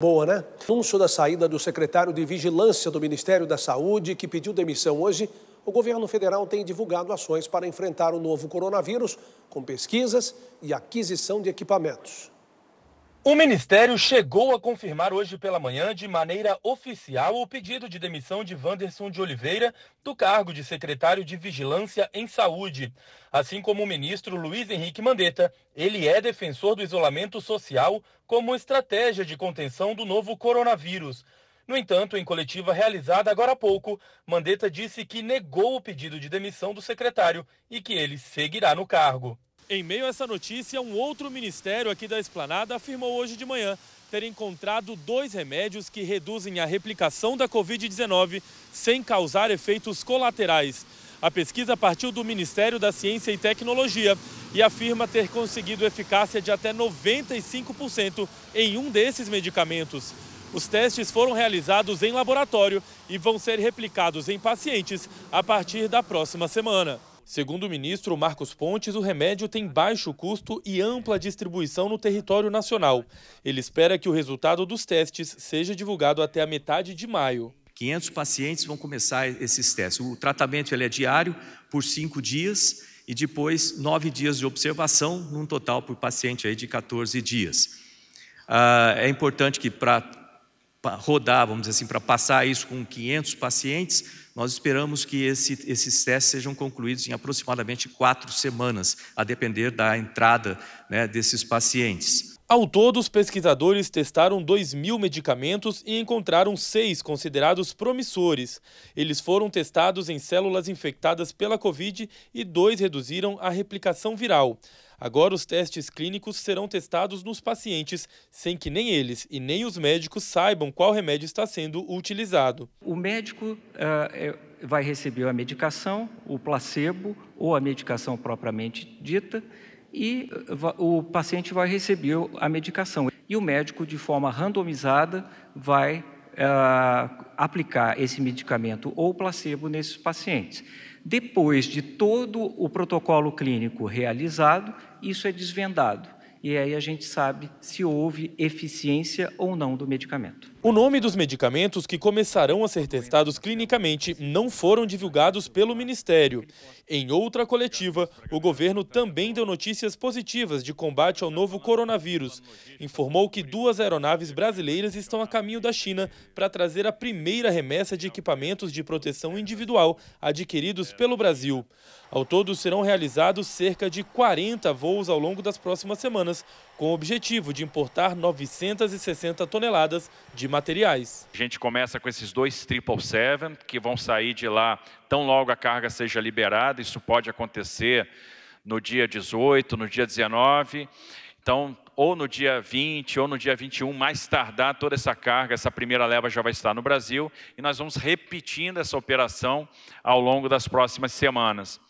Boa, né? Anúncio da saída do secretário de Vigilância do Ministério da Saúde, que pediu demissão hoje, o governo federal tem divulgado ações para enfrentar o novo coronavírus, com pesquisas e aquisição de equipamentos. O Ministério chegou a confirmar hoje pela manhã, de maneira oficial, o pedido de demissão de Wanderson de Oliveira do cargo de secretário de Vigilância em Saúde. Assim como o ministro Luiz Henrique Mandetta, ele é defensor do isolamento social como estratégia de contenção do novo coronavírus. No entanto, em coletiva realizada agora há pouco, Mandetta disse que negou o pedido de demissão do secretário e que ele seguirá no cargo. Em meio a essa notícia, um outro ministério aqui da Esplanada afirmou hoje de manhã ter encontrado dois remédios que reduzem a replicação da Covid-19 sem causar efeitos colaterais. A pesquisa partiu do Ministério da Ciência e Tecnologia e afirma ter conseguido eficácia de até 95% em um desses medicamentos. Os testes foram realizados em laboratório e vão ser replicados em pacientes a partir da próxima semana. Segundo o ministro Marcos Pontes, o remédio tem baixo custo e ampla distribuição no território nacional. Ele espera que o resultado dos testes seja divulgado até a metade de maio. 500 pacientes vão começar esses testes. O tratamento ele é diário por cinco dias e depois nove dias de observação, num total por paciente aí de 14 dias. Ah, é importante que para rodar, vamos dizer assim, para passar isso com 500 pacientes, nós esperamos que esse, esses testes sejam concluídos em aproximadamente quatro semanas, a depender da entrada né, desses pacientes. Ao todo, os pesquisadores testaram 2 mil medicamentos e encontraram seis considerados promissores. Eles foram testados em células infectadas pela Covid e dois reduziram a replicação viral. Agora, os testes clínicos serão testados nos pacientes, sem que nem eles e nem os médicos saibam qual remédio está sendo utilizado. O médico uh, vai receber a medicação, o placebo ou a medicação propriamente dita e eh, o paciente vai receber a medicação. E o médico, de forma randomizada, vai uh, aplicar esse medicamento ou placebo nesses pacientes. Depois de todo o protocolo clínico realizado, isso é desvendado e aí a gente sabe se houve eficiência ou não do medicamento. O nome dos medicamentos que começarão a ser testados clinicamente não foram divulgados pelo Ministério. Em outra coletiva, o governo também deu notícias positivas de combate ao novo coronavírus. Informou que duas aeronaves brasileiras estão a caminho da China para trazer a primeira remessa de equipamentos de proteção individual adquiridos pelo Brasil. Ao todo, serão realizados cerca de 40 voos ao longo das próximas semanas, com o objetivo de importar 960 toneladas de materiais. A gente começa com esses dois 777 que vão sair de lá tão logo a carga seja liberada. Isso pode acontecer no dia 18, no dia 19. Então, ou no dia 20 ou no dia 21, mais tardar, toda essa carga, essa primeira leva já vai estar no Brasil e nós vamos repetindo essa operação ao longo das próximas semanas.